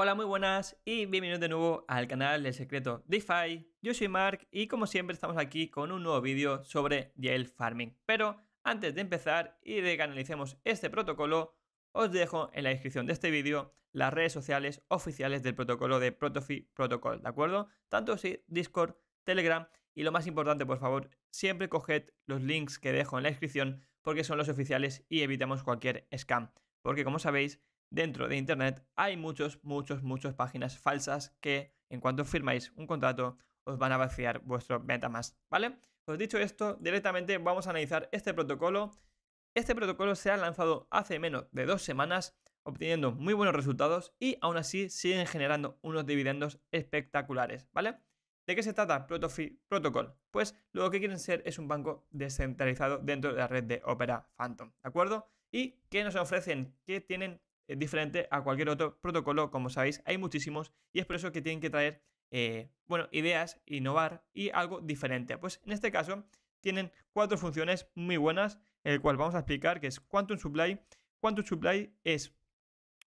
Hola, muy buenas y bienvenidos de nuevo al canal del secreto DeFi. Yo soy Mark y como siempre estamos aquí con un nuevo vídeo sobre Yale Farming. Pero antes de empezar y de canalicemos este protocolo, os dejo en la descripción de este vídeo las redes sociales oficiales del protocolo de Protofi Protocol, ¿de acuerdo? Tanto si Discord, Telegram y lo más importante, por favor, siempre coged los links que dejo en la descripción porque son los oficiales y evitamos cualquier scam. Porque como sabéis, dentro de Internet hay muchos, muchos, muchas páginas falsas que en cuanto firmáis un contrato os van a vaciar vuestro MetaMask, ¿vale? Pues dicho esto, directamente vamos a analizar este protocolo. Este protocolo se ha lanzado hace menos de dos semanas, obteniendo muy buenos resultados y aún así siguen generando unos dividendos espectaculares, ¿vale? ¿De qué se trata Protofi Protocol? Pues lo que quieren ser es un banco descentralizado dentro de la red de Opera Phantom, ¿de acuerdo? ¿Y qué nos ofrecen? ¿Qué tienen diferente a cualquier otro protocolo, como sabéis, hay muchísimos y es por eso que tienen que traer, eh, bueno, ideas, innovar y algo diferente. Pues en este caso tienen cuatro funciones muy buenas, el cual vamos a explicar, que es Quantum Supply. Quantum Supply es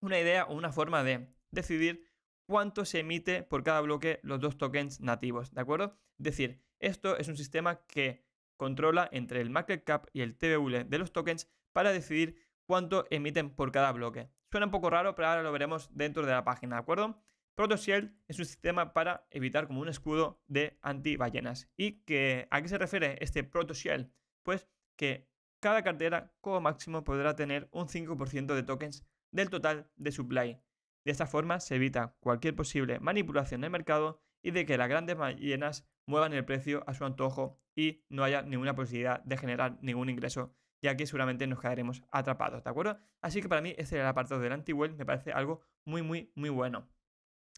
una idea o una forma de decidir cuánto se emite por cada bloque los dos tokens nativos, ¿de acuerdo? Es decir, esto es un sistema que controla entre el market cap y el TVL de los tokens para decidir cuánto emiten por cada bloque. Suena un poco raro, pero ahora lo veremos dentro de la página, ¿de acuerdo? ProtoShield es un sistema para evitar como un escudo de ballenas ¿Y que, a qué se refiere este ProtoShield? Pues que cada cartera como máximo podrá tener un 5% de tokens del total de supply. De esta forma se evita cualquier posible manipulación del mercado y de que las grandes ballenas muevan el precio a su antojo y no haya ninguna posibilidad de generar ningún ingreso y aquí seguramente nos quedaremos atrapados, ¿de acuerdo? Así que para mí este era el apartado del anti-whale, me parece algo muy, muy, muy bueno.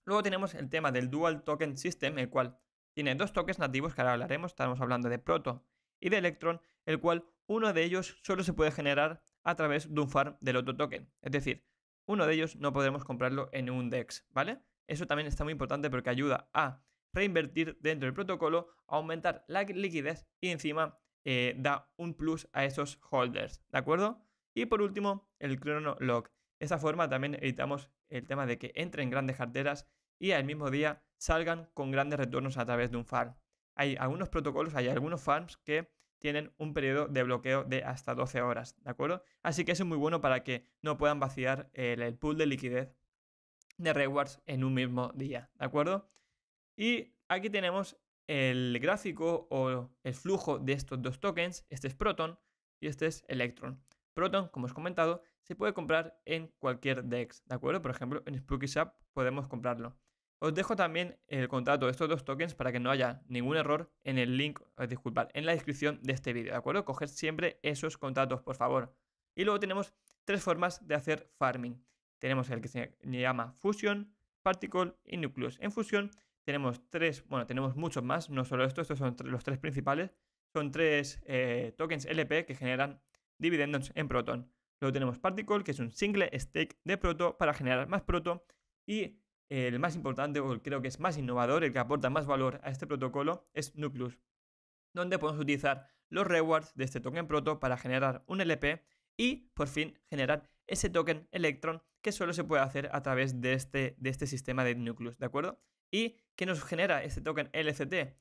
Luego tenemos el tema del Dual Token System, el cual tiene dos tokens nativos que ahora hablaremos, estamos hablando de Proto y de Electron, el cual uno de ellos solo se puede generar a través de un farm del otro token. Es decir, uno de ellos no podremos comprarlo en un DEX, ¿vale? Eso también está muy importante porque ayuda a reinvertir dentro del protocolo, aumentar la liquidez y encima eh, da un plus a esos holders, ¿de acuerdo? Y por último, el crono Lock. De esta forma también evitamos el tema de que entren grandes carteras y al mismo día salgan con grandes retornos a través de un farm. Hay algunos protocolos, hay algunos farms que tienen un periodo de bloqueo de hasta 12 horas, ¿de acuerdo? Así que eso es muy bueno para que no puedan vaciar el, el pool de liquidez de rewards en un mismo día, ¿de acuerdo? Y aquí tenemos el gráfico o el flujo de estos dos tokens. Este es Proton y este es Electron. Proton, como os he comentado, se puede comprar en cualquier DEX, ¿de acuerdo? Por ejemplo, en Spooky podemos comprarlo. Os dejo también el contrato de estos dos tokens para que no haya ningún error en el link, eh, disculpad, en la descripción de este vídeo, ¿de acuerdo? Coged siempre esos contratos, por favor. Y luego tenemos tres formas de hacer farming. Tenemos el que se llama Fusion, Particle y Nucleus. En Fusion tenemos tres, bueno, tenemos muchos más, no solo estos, estos son los tres principales. Son tres eh, tokens LP que generan dividendos en Proton. Luego tenemos Particle, que es un single stake de Proto para generar más Proto. Y el más importante, o el creo que es más innovador, el que aporta más valor a este protocolo, es Nucleus, donde podemos utilizar los rewards de este token Proto para generar un LP y, por fin, generar ese token Electron que solo se puede hacer a través de este, de este sistema de Nucleus, ¿de acuerdo? ¿Y qué nos genera este token LCT?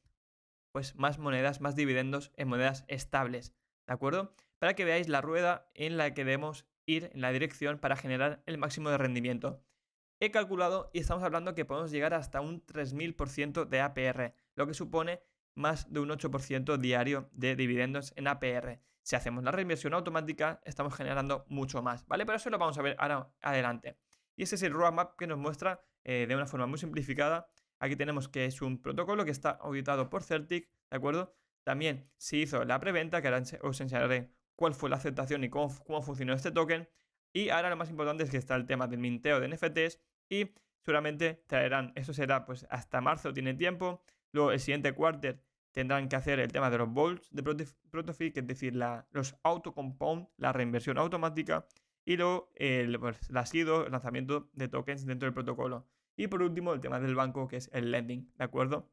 Pues más monedas, más dividendos en monedas estables, ¿de acuerdo? Para que veáis la rueda en la que debemos ir en la dirección para generar el máximo de rendimiento. He calculado y estamos hablando que podemos llegar hasta un 3000% de APR, lo que supone más de un 8% diario de dividendos en APR. Si hacemos la reinversión automática, estamos generando mucho más, ¿vale? Pero eso lo vamos a ver ahora adelante. Y ese es el roadmap que nos muestra eh, de una forma muy simplificada Aquí tenemos que es un protocolo que está auditado por Certic, ¿de acuerdo? También se hizo la preventa, que ahora os enseñaré cuál fue la aceptación y cómo, funcionó este token. Y ahora lo más importante es que está el tema del minteo de NFTs y seguramente traerán, eso será pues hasta marzo tiene tiempo, luego el siguiente quarter tendrán que hacer el tema de los bolts de Protofi, que es decir, la, los compound la reinversión automática, y luego el, pues, el lanzamiento de tokens dentro del protocolo. Y por último, el tema del banco, que es el lending, ¿de acuerdo?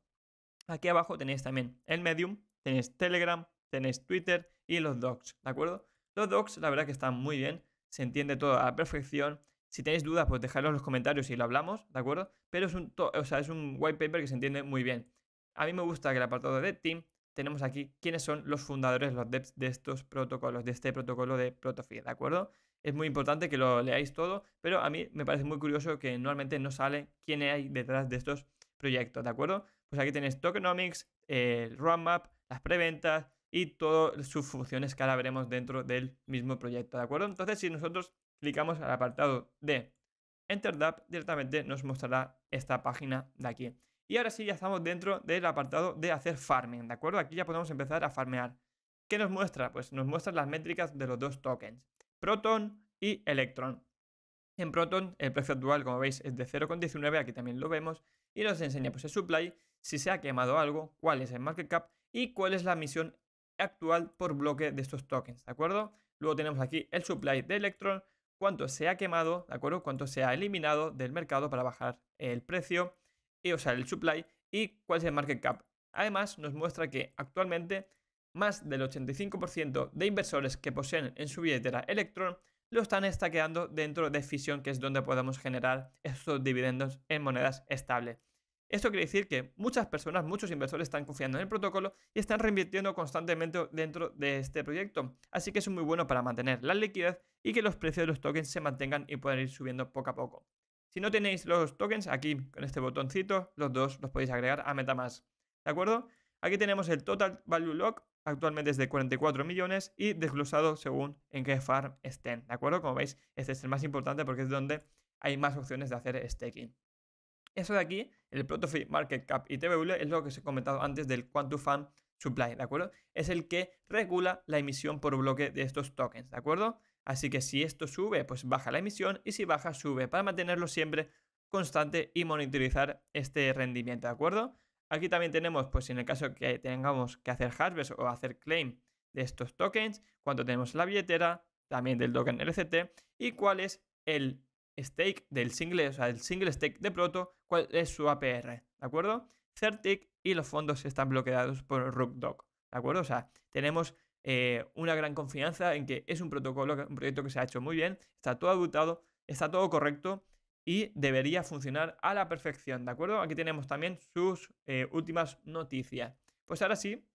Aquí abajo tenéis también el Medium, tenéis Telegram, tenéis Twitter y los docs, ¿de acuerdo? Los docs, la verdad que están muy bien, se entiende todo a perfección. Si tenéis dudas, pues dejadlo en los comentarios y lo hablamos, ¿de acuerdo? Pero es un, o sea, es un white paper que se entiende muy bien. A mí me gusta que el apartado de Team tenemos aquí quiénes son los fundadores, los devs de estos protocolos, de este protocolo de Protofit, ¿de acuerdo? Es muy importante que lo leáis todo, pero a mí me parece muy curioso que normalmente no sale quién hay detrás de estos proyectos, ¿de acuerdo? Pues aquí tenéis tokenomics, el roadmap, las preventas y todas sus funciones que ahora veremos dentro del mismo proyecto, ¿de acuerdo? Entonces, si nosotros clicamos al apartado de Enter directamente nos mostrará esta página de aquí. Y ahora sí, ya estamos dentro del apartado de hacer farming, ¿de acuerdo? Aquí ya podemos empezar a farmear. ¿Qué nos muestra? Pues nos muestra las métricas de los dos tokens. Proton y Electron. En Proton el precio actual, como veis, es de 0,19, aquí también lo vemos, y nos enseña pues el supply, si se ha quemado algo, cuál es el market cap y cuál es la misión actual por bloque de estos tokens, ¿de acuerdo? Luego tenemos aquí el supply de Electron, cuánto se ha quemado, ¿de acuerdo? Cuánto se ha eliminado del mercado para bajar el precio, y, o sea, el supply, y cuál es el market cap. Además, nos muestra que actualmente más del 85% de inversores que poseen en su billetera Electron lo están estaqueando dentro de Fission, que es donde podemos generar estos dividendos en monedas estables. Esto quiere decir que muchas personas, muchos inversores están confiando en el protocolo y están reinvirtiendo constantemente dentro de este proyecto. Así que es muy bueno para mantener la liquidez y que los precios de los tokens se mantengan y puedan ir subiendo poco a poco. Si no tenéis los tokens, aquí con este botoncito, los dos los podéis agregar a MetaMask. ¿De acuerdo? Aquí tenemos el Total Value Lock, actualmente es de 44 millones y desglosado según en qué farm estén, ¿de acuerdo? Como veis, este es el más importante porque es donde hay más opciones de hacer staking. Eso de aquí, el Protofit Market Cap y TVL es lo que os he comentado antes del Quantum Farm Supply, ¿de acuerdo? Es el que regula la emisión por bloque de estos tokens, ¿de acuerdo? Así que si esto sube, pues baja la emisión y si baja, sube, para mantenerlo siempre constante y monitorizar este rendimiento, ¿de acuerdo? Aquí también tenemos, pues en el caso que tengamos que hacer harvest o hacer claim de estos tokens, cuando tenemos la billetera, también del token LCT y cuál es el stake del single, o sea, el single stake de Proto, cuál es su APR, ¿de acuerdo? Certic y los fondos están bloqueados por RookDoc, ¿de acuerdo? O sea, tenemos eh, una gran confianza en que es un protocolo, un proyecto que se ha hecho muy bien, está todo adaptado, está todo correcto y debería funcionar a la perfección, ¿de acuerdo? Aquí tenemos también sus eh, últimas noticias. Pues ahora sí,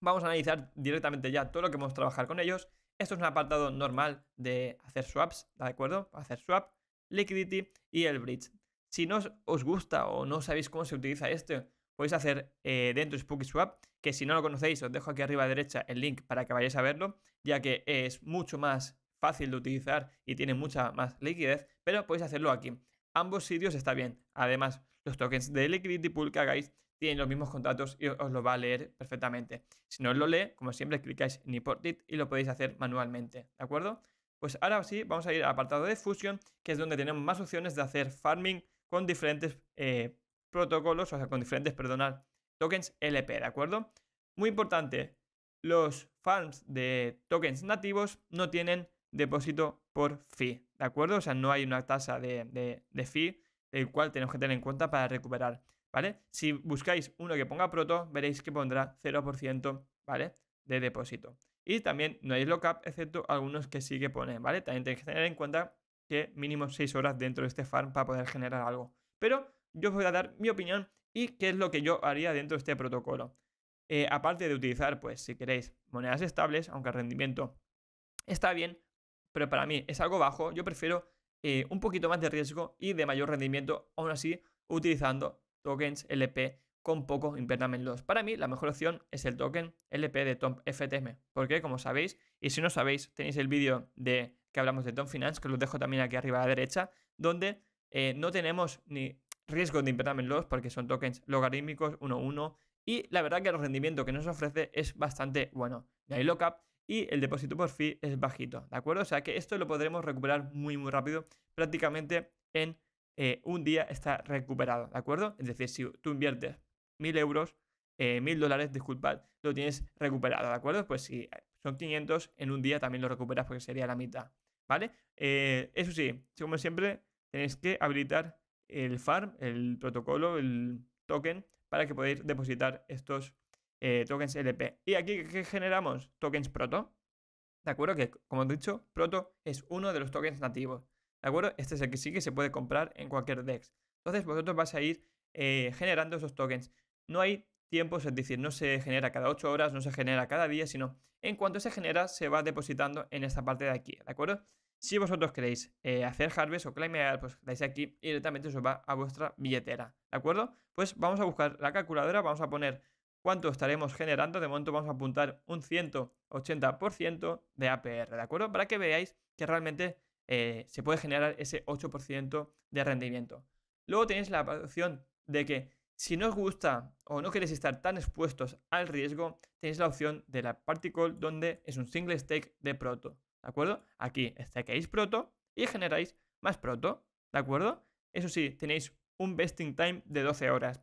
vamos a analizar directamente ya todo lo que hemos a trabajar con ellos. Esto es un apartado normal de hacer swaps, ¿de acuerdo? Hacer swap, liquidity y el bridge. Si no os gusta o no sabéis cómo se utiliza esto, podéis hacer eh, dentro de Spooky Swap, que si no lo conocéis os dejo aquí arriba a la derecha el link para que vayáis a verlo, ya que es mucho más fácil de utilizar y tiene mucha más liquidez, pero podéis hacerlo aquí. Ambos sitios está bien. Además, los tokens de Liquidity Pool que hagáis tienen los mismos contratos y os lo va a leer perfectamente. Si no os lo lee, como siempre, clicáis en Import It y lo podéis hacer manualmente, ¿de acuerdo? Pues ahora sí, vamos a ir al apartado de Fusion, que es donde tenemos más opciones de hacer farming con diferentes eh, protocolos, o sea, con diferentes, perdonad, tokens LP, ¿de acuerdo? Muy importante, los farms de tokens nativos no tienen depósito por fee, ¿de acuerdo? O sea, no hay una tasa de, de, fee, el cual tenemos que tener en cuenta para recuperar, ¿vale? Si buscáis uno que ponga proto, veréis que pondrá 0%, ¿vale? De depósito. Y también no hay lockup, excepto algunos que sí que ponen, ¿vale? También tenéis que tener en cuenta que mínimo 6 horas dentro de este farm para poder generar algo. Pero yo os voy a dar mi opinión y qué es lo que yo haría dentro de este protocolo. Eh, aparte de utilizar, pues, si queréis, monedas estables, aunque el rendimiento está bien, pero para mí es algo bajo. Yo prefiero eh, un poquito más de riesgo y de mayor rendimiento, aún así utilizando tokens LP con pocos Loss. Para mí, la mejor opción es el token LP de Tom FTM, porque como sabéis, y si no sabéis, tenéis el vídeo de que hablamos de Tom Finance, que lo dejo también aquí arriba a la derecha, donde eh, no tenemos ni riesgo de impermanent loss porque son tokens logarítmicos 1-1 y la verdad que el rendimiento que nos ofrece es bastante bueno. De ahí cap y el depósito por fee es bajito, ¿de acuerdo? O sea que esto lo podremos recuperar muy, muy rápido, prácticamente en eh, un día está recuperado, ¿de acuerdo? Es decir, si tú inviertes 1000 euros, eh, dólares, disculpad, lo tienes recuperado, ¿de acuerdo? Pues si eh, son 500, en un día también lo recuperas porque sería la mitad, ¿vale? eso sí, como siempre, tenéis que habilitar el farm, el protocolo, el token, para que podáis depositar estos eh, tokens LP. ¿Y aquí generamos? Tokens proto. ¿De acuerdo? Que como he dicho, proto es uno de los tokens nativos. ¿De acuerdo? Este es el que sí que se puede comprar en cualquier DEX. Entonces vosotros vais a ir eh, generando esos tokens. No hay tiempos, es decir, no se genera cada 8 horas, no se genera cada día, sino en cuanto se genera se va depositando en esta parte de aquí. ¿De acuerdo? Si vosotros queréis eh, hacer harvest o claimear, pues dais aquí y directamente os va a vuestra billetera. ¿De acuerdo? Pues vamos a buscar la calculadora, vamos a poner cuánto estaremos generando. De momento vamos a apuntar un 180% de APR, ¿de acuerdo? Para que veáis que realmente eh, se puede generar ese 8% de rendimiento. Luego tenéis la opción de que si no os gusta o no queréis estar tan expuestos al riesgo, tenéis la opción de la Particle donde es un single stake de proto, ¿de acuerdo? Aquí stakeáis proto y generáis más proto, ¿de acuerdo? Eso sí, tenéis un vesting time de 12 horas.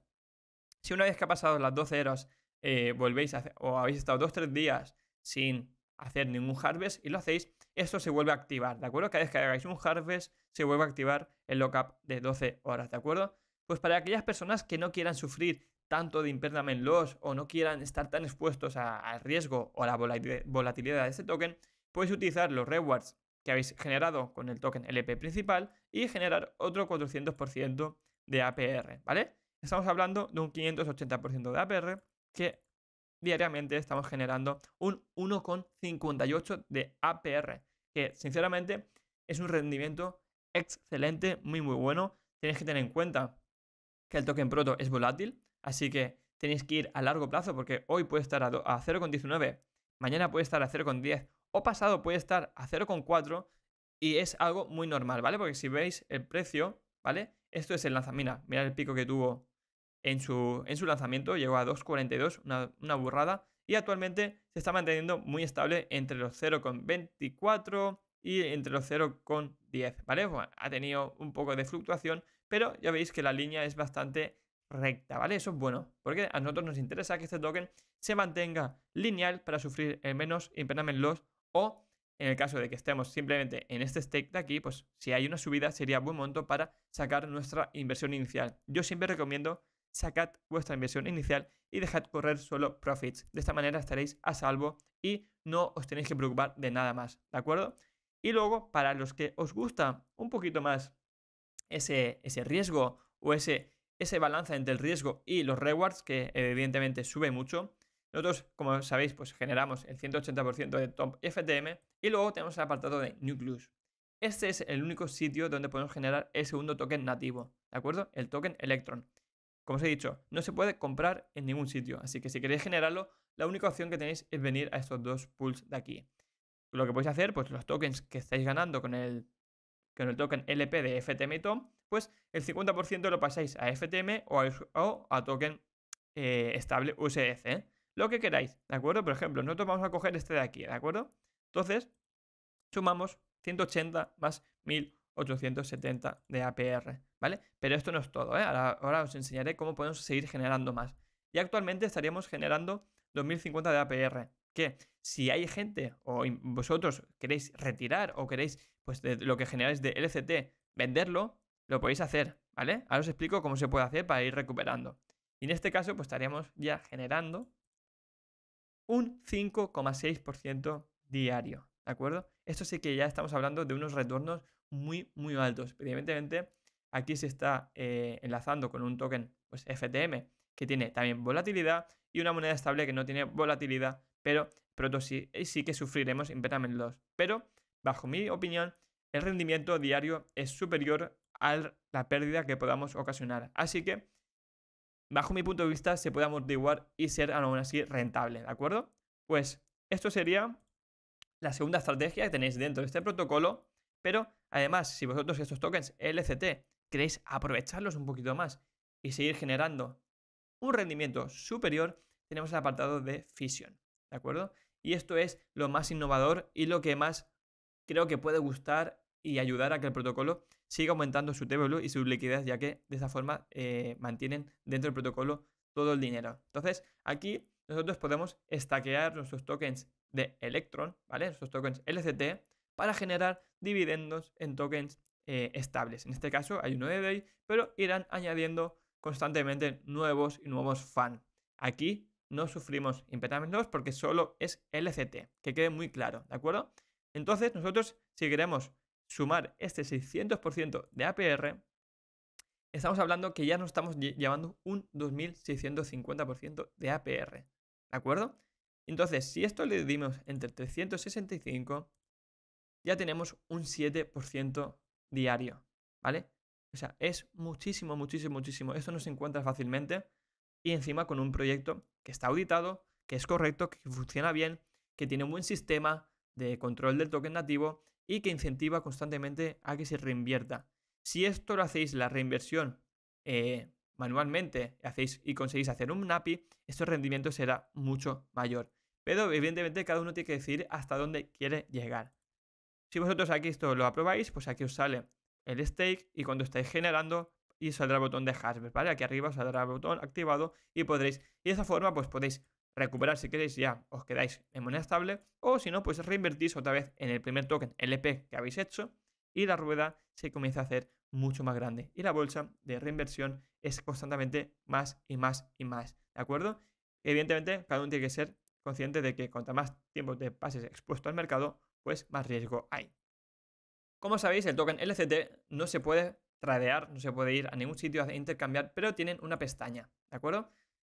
Si una vez que ha pasado las 12 horas, eh, volvéis o habéis estado 2-3 días sin hacer ningún harvest y lo hacéis, esto se vuelve a activar, ¿de acuerdo? Cada vez que hagáis un harvest, se vuelve a activar el lockup de 12 horas, ¿de acuerdo? Pues para aquellas personas que no quieran sufrir tanto de impermanent loss o no quieran estar tan expuestos al riesgo o a la volatilidad de este token, podéis utilizar los rewards que habéis generado con el token LP principal y generar otro 400% de APR, ¿vale? estamos hablando de un 580% de APR que diariamente estamos generando un 1,58 de APR, que sinceramente es un rendimiento excelente, muy muy bueno. Tenéis que tener en cuenta que el token proto es volátil, así que tenéis que ir a largo plazo porque hoy puede estar a 0,19, mañana puede estar a 0,10 o pasado puede estar a 0,4 y es algo muy normal, ¿vale? Porque si veis el precio, ¿vale? Esto es el lanzamina, mirad el pico que tuvo en su, en su lanzamiento, llegó a 2,42, una, burrada, y actualmente se está manteniendo muy estable entre los 0,24 y entre los 0,10, ¿vale? ha tenido un poco de fluctuación, pero ya veis que la línea es bastante recta, ¿vale? Eso es bueno, porque a nosotros nos interesa que este token se mantenga lineal para sufrir el menos impenamen loss o en el caso de que estemos simplemente en este stack de aquí, pues si hay una subida sería buen momento para sacar nuestra inversión inicial. Yo siempre recomiendo sacad vuestra inversión inicial y dejad correr solo profits. De esta manera estaréis a salvo y no os tenéis que preocupar de nada más, ¿de acuerdo? Y luego, para los que os gusta un poquito más ese, ese riesgo o ese, ese balance entre el riesgo y los rewards, que evidentemente sube mucho, nosotros, como sabéis, pues generamos el 180% de Top FTM y luego tenemos el apartado de Nucleus. Este es el único sitio donde podemos generar el segundo token nativo, ¿de acuerdo? El token Electron. Como os he dicho, no se puede comprar en ningún sitio, así que si queréis generarlo, la única opción que tenéis es venir a estos dos pools de aquí. Lo que podéis hacer, pues los tokens que estáis ganando con el, el token LP de FTM y TOM, pues el 50% lo pasáis a FTM o a, token eh, estable USDC. ¿eh? Lo que queráis, ¿de acuerdo? Por ejemplo, nosotros vamos a coger este de aquí, ¿de acuerdo? Entonces, sumamos 180 más 1000 870 de APR, ¿vale? Pero esto no es todo, ¿eh? ahora, os enseñaré cómo podemos seguir generando más. Y actualmente estaríamos generando 2050 de APR, que si hay gente o vosotros queréis retirar o queréis, pues lo que generáis de LCT, venderlo, lo podéis hacer, ¿vale? Ahora os explico cómo se puede hacer para ir recuperando. Y en este caso, pues estaríamos ya generando un 5,6% diario, ¿de acuerdo? Esto sí que ya estamos hablando de unos retornos muy, muy altos. Evidentemente, aquí se está eh, enlazando con un token pues, FTM que tiene también volatilidad y una moneda estable que no tiene volatilidad, pero pronto sí, eh, sí que sufriremos impedimentos 2. Pero, bajo mi opinión, el rendimiento diario es superior a la pérdida que podamos ocasionar. Así que, bajo mi punto de vista, se puede amortiguar y ser aún así rentable, ¿de acuerdo? Pues esto sería la segunda estrategia que tenéis dentro de este protocolo, pero además, si vosotros estos tokens LCT queréis aprovecharlos un poquito más y seguir generando un rendimiento superior, tenemos el apartado de Fission, ¿de acuerdo? Y esto es lo más innovador y lo que más creo que puede gustar y ayudar a que el protocolo siga aumentando su TVL y su liquidez, ya que de esa forma eh, mantienen dentro del protocolo todo el dinero. Entonces, aquí nosotros podemos estaquear nuestros tokens de Electron, ¿vale? Esos tokens LCT, para generar dividendos en tokens eh, estables. En este caso hay uno de DEI pero irán añadiendo constantemente nuevos y nuevos fan. Aquí no sufrimos impedimentos porque solo es LCT, que quede muy claro, ¿de acuerdo? Entonces nosotros si queremos sumar este 600% de APR, estamos hablando que ya nos estamos llevando un 2.650% de APR, ¿de acuerdo? Entonces, si esto le dimos entre 365, ya tenemos un 7% diario, ¿vale? O sea, es muchísimo, muchísimo, muchísimo. Esto no se encuentra fácilmente y encima con un proyecto que está auditado, que es correcto, que funciona bien, que tiene un buen sistema de control del token nativo y que incentiva constantemente a que se reinvierta. Si esto lo hacéis, la reinversión eh, manualmente hacéis y conseguís hacer un NAPI, este rendimiento será mucho mayor. Pero evidentemente cada uno tiene que decir hasta dónde quiere llegar. Si vosotros aquí esto lo aprobáis, pues aquí os sale el stake y cuando estáis generando y saldrá el botón de Hasbro, ¿vale? Aquí arriba os saldrá el botón activado y podréis, y de esa forma pues podéis recuperar si queréis ya os quedáis en moneda estable o si no pues reinvertís otra vez en el primer token LP que habéis hecho y la rueda se comienza a hacer mucho más grande y la bolsa de reinversión es constantemente más y más y más, ¿de acuerdo? Evidentemente cada uno tiene que ser consciente de que cuanto más tiempo te pases expuesto al mercado, pues más riesgo hay. Como sabéis, el token LCT no se puede tradear, no se puede ir a ningún sitio a intercambiar, pero tienen una pestaña, ¿de acuerdo?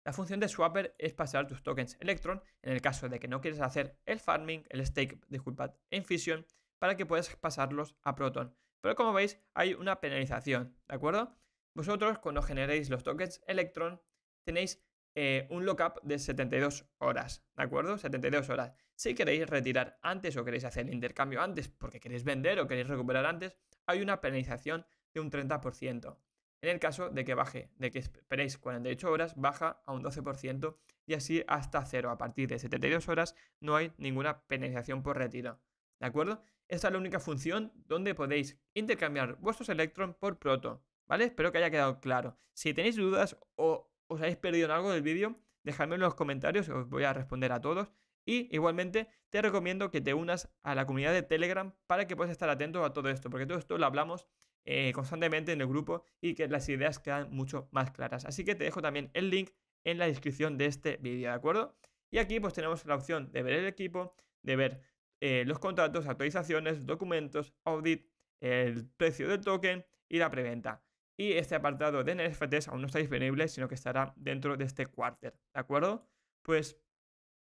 La función de Swapper es pasar tus tokens Electron, en el caso de que no quieres hacer el farming, el stake, disculpad, en Fission, para que puedas pasarlos a Proton. Pero como veis, hay una penalización, ¿de acuerdo? Vosotros, cuando generéis los tokens Electron, tenéis eh, un lockup de 72 horas, ¿de acuerdo? 72 horas. Si queréis retirar antes o queréis hacer el intercambio antes porque queréis vender o queréis recuperar antes, hay una penalización de un 30%. En el caso de que baje, de que esperéis 48 horas, baja a un 12% y así hasta cero. A partir de 72 horas no hay ninguna penalización por retiro. ¿De acuerdo? Esta es la única función donde podéis intercambiar vuestros Electron por Proto. ¿Vale? Espero que haya quedado claro. Si tenéis dudas o os habéis perdido en algo del vídeo, dejadme en los comentarios, os voy a responder a todos. Y igualmente te recomiendo que te unas a la comunidad de Telegram para que puedas estar atento a todo esto, porque todo esto lo hablamos eh, constantemente en el grupo y que las ideas quedan mucho más claras. Así que te dejo también el link en la descripción de este vídeo, ¿de acuerdo? Y aquí pues tenemos la opción de ver el equipo, de ver eh, los contratos, actualizaciones, documentos, audit, el precio del token y la preventa y este apartado de NFTs aún no está disponible, sino que estará dentro de este quarter, ¿de acuerdo? Pues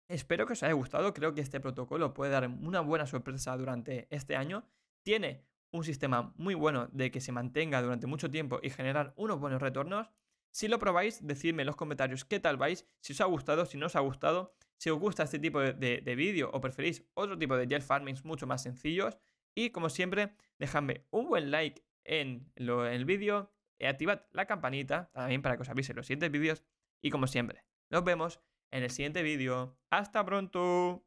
espero que os haya gustado, creo que este protocolo puede dar una buena sorpresa durante este año. Tiene un sistema muy bueno de que se mantenga durante mucho tiempo y generar unos buenos retornos. Si lo probáis, decidme en los comentarios qué tal vais, si os ha gustado, si no os ha gustado, si os gusta este tipo de, vídeo o preferís otro tipo de gel farming mucho más sencillos. Y como siempre, dejadme un buen like en el vídeo, eh, activad la campanita también para que os avise los siguientes vídeos. Y como siempre, nos vemos en el siguiente vídeo. ¡Hasta pronto!